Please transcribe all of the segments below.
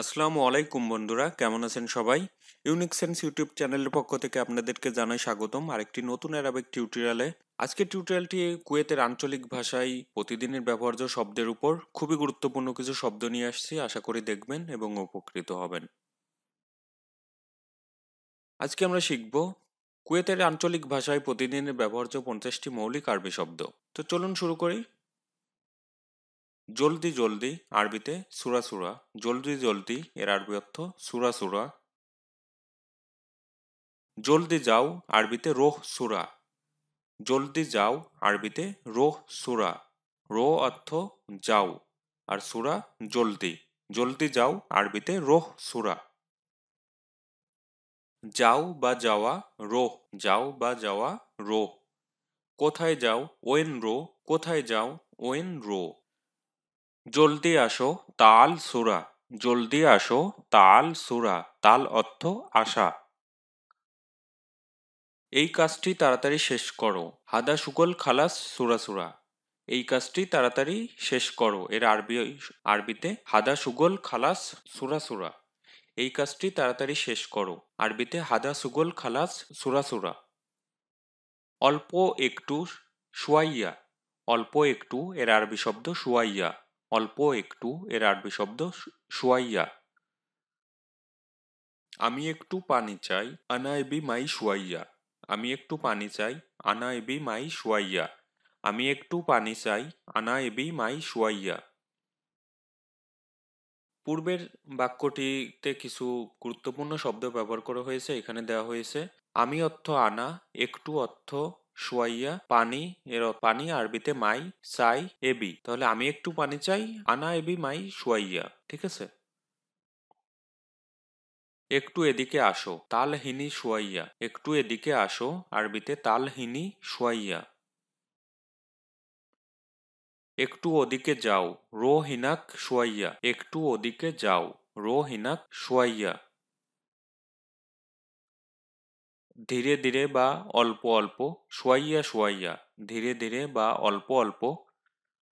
আসসালামু আলাইকুম বন্ধুরা কেমন আছেন সবাই ইউনিক সেন্স ইউটিউব চ্যানেলের পক্ষ থেকে আপনাদেরকে জানাই স্বাগতম আরেকটি নতুন অ্যারাবিক টিউটোরিয়ালে আজকের টিউটোরিয়ালটি কুয়েতের আঞ্চলিক ভাষায় প্রতিদিনের ব্যবহার্য শব্দের উপর খুবই গুরুত্বপূর্ণ কিছু শব্দ নিয়ে আসছি আশা করি দেখবেন এবং উপকৃত হবেন আজকে আমরা শিখব কুয়েতের আঞ্চলিক ভাষায় প্রতিদিনের ব্যবহার্য পঞ্চাশটি মৌলিক আরবি শব্দ তো চলুন শুরু করি জলদি জলদি আরবিতে সুরা সুরা জলদি জলদি এর আরবি অর্থ সুরা সুরা জলদি যাও আরবিতে রোহ সুরা জলদি যাও আরবিতে রোহ সুরা রো অর্থ যাও আর সুরা জলদি জলদি যাও আরবিতে রোহ সুরা যাও বা যাওয়া রোহ যাও বা যাওয়া রোহ কোথায় যাও ওয়েন রো কোথায় যাও ওয়েন রো জলদি আসো তাল সুরা জলদি আসো তাল সুরা তাল অর্থ আশা এই কাজটি তাড়াতাড়ি শেষ করো হাদা সুগল খালাস সুরা সুরা এই কাজটি তাড়াতাড়ি শেষ করো এর আরবি আরবিতে হাদা সুগল খালাস সুরা সুরা এই কাজটি তাড়াতাড়ি শেষ করো আরবিতে হাদা সুগল খালাস সুরা সুরা অল্প একটু শুয়াইয়া অল্প একটু এর আরবি শব্দ শুয়াইয়া অল্প একটু এর আরবি শব্দ শুয়াইয়া আমি একটু পানি চাই আনা এবি মাই শুয়াইয়া আমি একটু পানি চাই আনা এবি মাই শুয়াইয়া আমি একটু পানি চাই আনা এবি মাই শুয়াইয়া পূর্বের বাক্যটিতে কিছু গুরুত্বপূর্ণ শব্দ ব্যবহার করা হয়েছে এখানে দেওয়া হয়েছে আমি অর্থ আনা একটু অর্থ সোয়াইয়া পানি এর পানি আরবিতে মাই সাই এবি তাহলে আমি একটু পানি চাই আনা এবি মাই সোয়াইয়া ঠিক আছে একটু এদিকে আসো তালহিনি সোয়াইয়া একটু এদিকে আসো আরবিতে তালহিনি সোয়াইয়া একটু ওদিকে যাও রোহিনাক সোয়াইয়া একটু ওদিকে যাও রোহিনাক সোয়াইয়া ধীরে ধীরে বা অল্প অল্প সোয়াইয়া সোয়াইয়া ধীরে ধীরে বা অল্প অল্প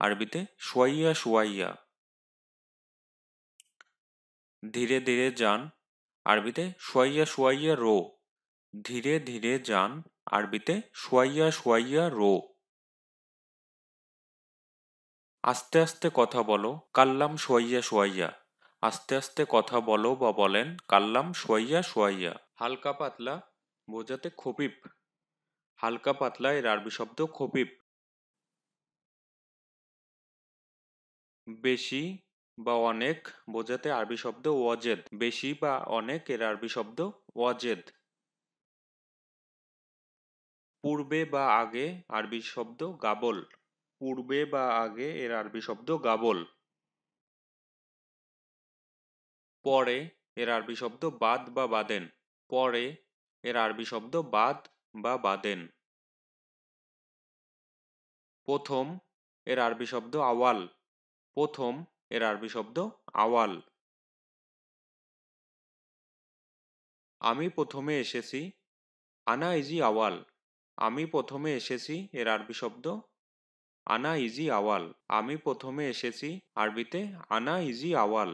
আরবিতে সোয়াইয়া সোয়াইয়া ধীরে ধীরে যান আরবিতে সোয়াইয়া সোয়াইয়া রো ধীরে ধীরে যান আরবিতে সোয়াইয়া সোয়াইয়া রো আস্তে আস্তে কথা বলো কাল্লাম সোয়াইয়া সোয়াইয়া আস্তে আস্তে কথা বলো বা বলেন কাল্লাম সোয়াইয়া সোয়াইয়া হালকা পাতলা বোঝাতে খপিপ হালকা পাতলা এর আরবি শব্দ খপিপ বেশি বা অনেক বোঝাতে আরবি শব্দ ওয়াজেদ বেশি বা অনেক এর আরবি শব্দ ওয়াজেদ পূর্বে বা আগে আরবি শব্দ গাবল পূর্বে বা আগে এর আরবি শব্দ গাবল পরে এর আরবি শব্দ বাদ বা বাদেন পরে এর আরবি শব্দ বাদ বা বাদেন প্রথম এর আরবি শব্দ আওয়াল প্রথম এর আরবি শব্দ আওয়াল আমি প্রথমে এসেছি আনা ইজি আওয়াল আমি প্রথমে এসেছি এর আরবি শব্দ আনা ইজি আওয়াল আমি প্রথমে এসেছি আরবিতে আনা ইজি আওয়াল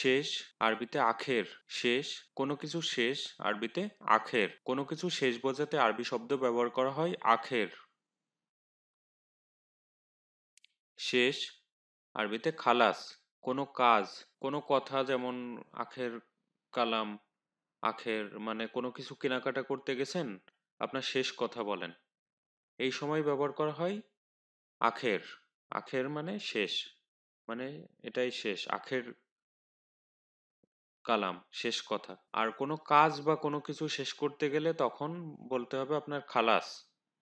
শেষ আরবিতে আখের শেষ কোনো কিছু শেষ আরবিতে আখের কোনো কিছু শেষ বোঝাতে আরবি শব্দ ব্যবহার করা হয় আখের শেষ আরবিতে খালাস কোনো কাজ কোনো কথা যেমন আখের কালাম আখের মানে কোনো কিছু কেনাকাটা করতে গেছেন আপনার শেষ কথা বলেন এই সময় ব্যবহার করা হয় আখের আখের মানে শেষ মানে এটাই শেষ আখের কালাম শেষ কথা আর কোনো কাজ বা কোনো কিছু শেষ করতে গেলে তখন বলতে হবে আপনার খালাস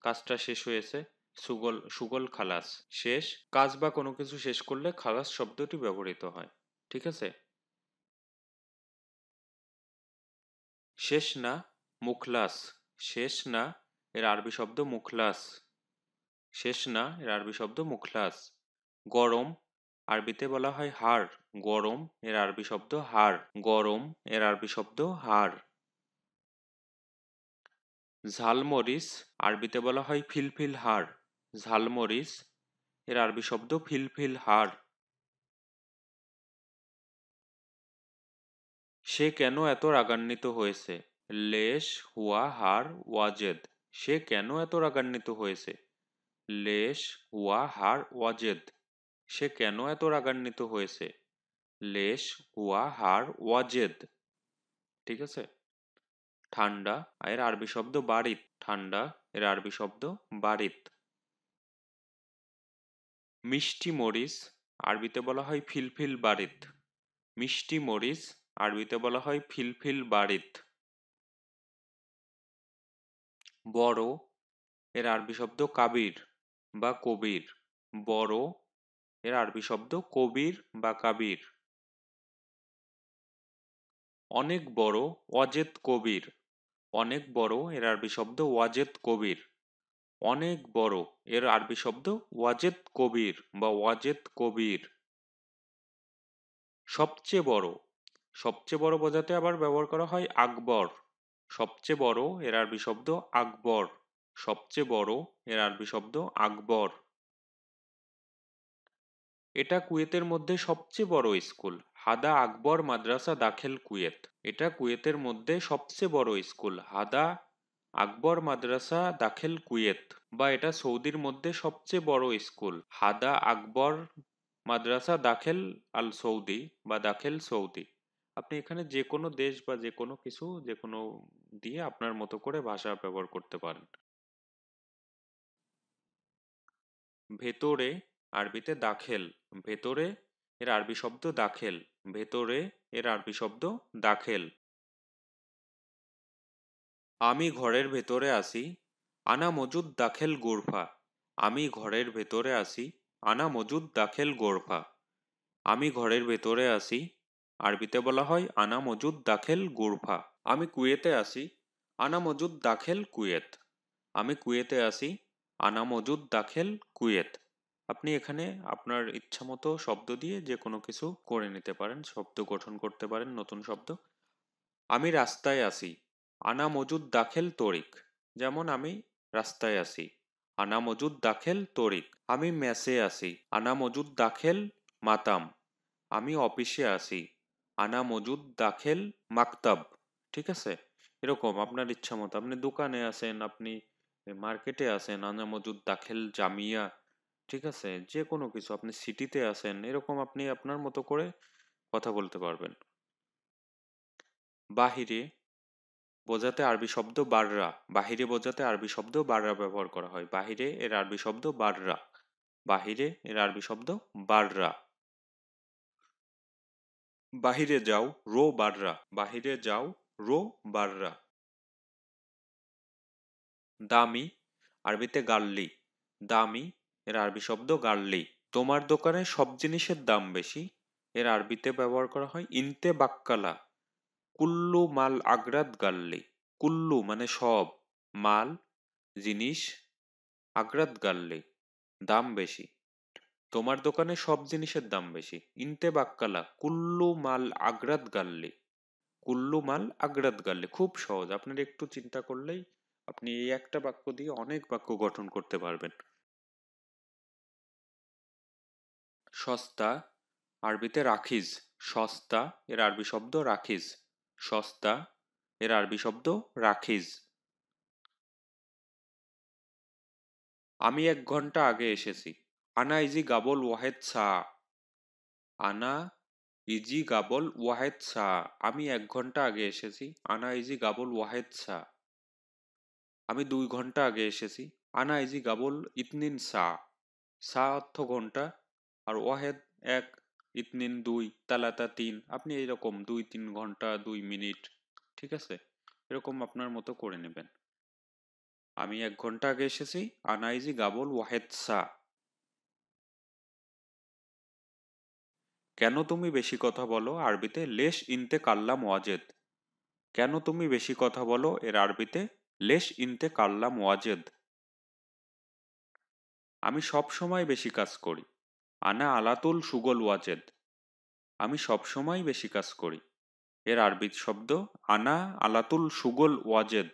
কাজটা শেষ হয়েছে সুগল সুগল খালাস শেষ কাজ বা কোনো কিছু শেষ করলে খালাস শব্দটি ব্যবহৃত হয় ঠিক আছে শেষ না মুখলাস শেষ না এর আরবি শব্দ মুখলাস শেষ না এর আরবি শব্দ মুখলাস গরম আরবিতে বলা হয় হার গরম এর আরবি শব্দ হার গরম এর আরবি শব্দ হার ঝালমরিচ আরবিতে বলা হয় ফিলফিল হার ঝালমরিচ এর আরবি শব্দ ফিলফিল হার সে কেন এত রাগান্বিত হয়েছে লেশ হুয়া হার ওয়াজেদ সে কেন এত রাগান্বিত হয়েছে লেশ হুয়া হার ওয়াজেদ সে কেন এত রাগান্বিত হয়েছে লেশ হুয়া হার ওয়াজেদ ঠিক আছে ঠান্ডা এর আরবি শব্দ বাড়িত ঠান্ডা এর আরবি শব্দ বাড়িত মিষ্টি মরিচ আরবিতে বলা হয় ফিলফিল বারিত মিষ্টি মরিচ আরবিতে বলা হয় ফিলফিল বারিত বড় এর আরবি শব্দ কাবির বা কবির বড় এর আরবি শব্দ কবির বা কাবির অনেক বড় ওয়াজেদ কবির অনেক বড় এর আরবি শব্দ ওয়াজেদ কবির অনেক বড় এর আরবি শব্দ ওয়াজেদ কবির বা ওয়াজেদ কবির সবচেয়ে বড় সবচেয়ে বড় বোঝাতে আবার ব্যবহার করা হয় আকবর সবচেয়ে বড় এর আরবি শব্দ আকবর সবচেয়ে বড় এর আরবি শব্দ আকবর এটা কুয়েতের মধ্যে সবচেয়ে বড় স্কুল হাদা আকবর মাদ্রাসা দাখেল কুয়েত এটা কুয়েতের মধ্যে সবচেয়ে বড় স্কুল হাদা আকবর মাদ্রাসা দাখেল কুয়েত বা এটা সৌদির মধ্যে সবচেয়ে বড় স্কুল হাদা আকবর মাদ্রাসা দাখেল আল সৌদি বা দাখেল সৌদি আপনি এখানে যে কোনো দেশ বা যে কোনো কিছু যে কোনো দিয়ে আপনার মতো করে ভাষা ব্যবহার করতে পারেন ভেতরে আরবিতে দাখেল ভেতরে এর আরবি শব্দ দাখেল ভেতরে এর আরবি শব্দ দাখেল আমি ঘরের ভেতরে আসি আনা মজুদ দাখেল গোরফা আমি ঘরের ভেতরে আসি আনা মজুদ দাখেল গোরফা আমি ঘরের ভেতরে আসি আরবিতে বলা হয় আনা মজুদ দাখেল গোরফা আমি কুয়েতে আসি আনা মজুদ দাখেল কুয়েত আমি কুয়েতে আসি আনা মজুদ দাখেল কুয়েত আপনি এখানে আপনার ইচ্ছা মতো শব্দ দিয়ে যে কোনো কিছু করে নিতে পারেন শব্দ গঠন করতে পারেন নতুন শব্দ আমি রাস্তায় আসি আনা মজুদ দাখেল তরিক যেমন আমি রাস্তায় আসি আনা মজুদ দাখেল তরিক আমি মেসে আসি আনা মজুদ দাখেল মাতাম আমি অফিসে আসি আনা মজুদ দাখেল মাকতাব ঠিক আছে এরকম আপনার ইচ্ছা মতো আপনি দোকানে আসেন আপনি মার্কেটে আসেন আনা মজুদ দাখেল জামিয়া ঠিক আছে যে কোনো কিছু আপনি সিটিতে আছেন এরকম আপনি আপনার মতো করে কথা বলতে পারবেন বাহিরে বোঝাতে আরবি শব্দ বাররা বাহিরে বোঝাতে আরবি শব্দ বাররা ব্যবহার করা হয় বাহিরে এর আরবি শব্দ বাররা বাহিরে এর আরবি শব্দ বাররা বাহিরে যাও রো বাররা বাহিরে যাও রো বাররা দামি আরবিতে গাল্লি দামি এর আরবি শব্দ গার্লি তোমার দোকানে সব জিনিসের দাম বেশি এর আরবিতে ব্যবহার করা হয় ইনতে বাক্কালা কুল্লু মাল আগ্রাত গার্লি কুল্লু মানে সব মাল জিনিস আগ্রাত গার্লি দাম বেশি তোমার দোকানে সব জিনিসের দাম বেশি ইনতে বাক্কালা কুল্লু মাল আগ্রাত গার্লি কুল্লু মাল আগ্রাত গার্লি খুব সহজ আপনার একটু চিন্তা করলেই আপনি এই একটা বাক্য দিয়ে অনেক বাক্য গঠন করতে পারবেন সস্তা আরবিতে রাখিজ সস্তা এর আরবি শব্দ রাখিজ সস্তা এর আরবি শব্দ রাখিজ আমি এক ঘন্টা আগে এসেছি আনা ইজি গাবল ওয়াহেদ সা আনা ইজি গাবল ওয়াহেদ সা আমি এক ঘন্টা আগে এসেছি আনা ইজি গাবল ওয়াহেদ সা আমি দুই ঘন্টা আগে এসেছি আনা ইজি গাবল ইতনিন সা সা অর্থ ঘন্টা আর ওয়াহেদ এক ইতনিন দুই তালাতা তিন আপনি এরকম দুই তিন ঘন্টা দুই মিনিট ঠিক আছে এরকম আপনার মতো করে নেবেন আমি এক ঘন্টা আগে এসেছি আনাইজি গাবল ওয়াহেদ সা কেন তুমি বেশি কথা বলো আরবিতে লেশ ইনতে কাল্লা মোয়াজেদ কেন তুমি বেশি কথা বলো এর আরবিতে লেশ ইনতে কাল্লা মোয়াজেদ আমি সব সময় বেশি কাজ করি আনা আলাতুল সুগল ওয়াজেদ আমি সবসময় বেশি কাজ করি এর আরবিত শব্দ আনা আলাতুল সুগল ওয়াজেদ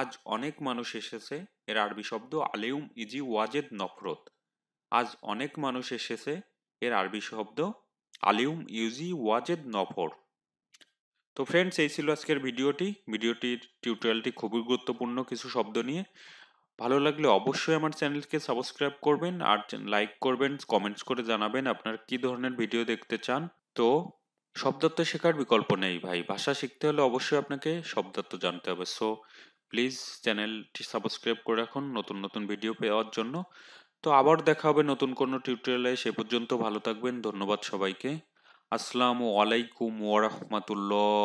আজ অনেক মানুষ এসেছে এর আরবি শব্দ আলেউম ইজি ওয়াজেদ নফরত আজ অনেক মানুষ এসেছে এর আরবি শব্দ আলিউম ইউজি ওয়াজেদ নফর তো ফ্রেন্ডস এই ছিল আজকের ভিডিওটি ভিডিওটির টিউটোরিয়ালটি খুবই গুরুত্বপূর্ণ কিছু শব্দ নিয়ে ভালো লাগলে অবশ্যই আমার চ্যানেলকে সাবস্ক্রাইব করবেন আর লাইক করবেন কমেন্টস করে জানাবেন আপনার কি ধরনের ভিডিও দেখতে চান তো শব্দার্থ শেখার বিকল্প নেই ভাই ভাষা শিখতে হলে অবশ্যই আপনাকে শব্দার্থ জানতে হবে সো প্লিজ চ্যানেলটি সাবস্ক্রাইব করে রাখুন নতুন নতুন ভিডিও পাওয়ার জন্য তো আবার দেখা হবে নতুন কোনো টিউটোরিয়ালে সে পর্যন্ত ভালো থাকবেন ধন্যবাদ সবাইকে আসসালামু আলাইকুম ওয়ারাহমাতুল্লাহ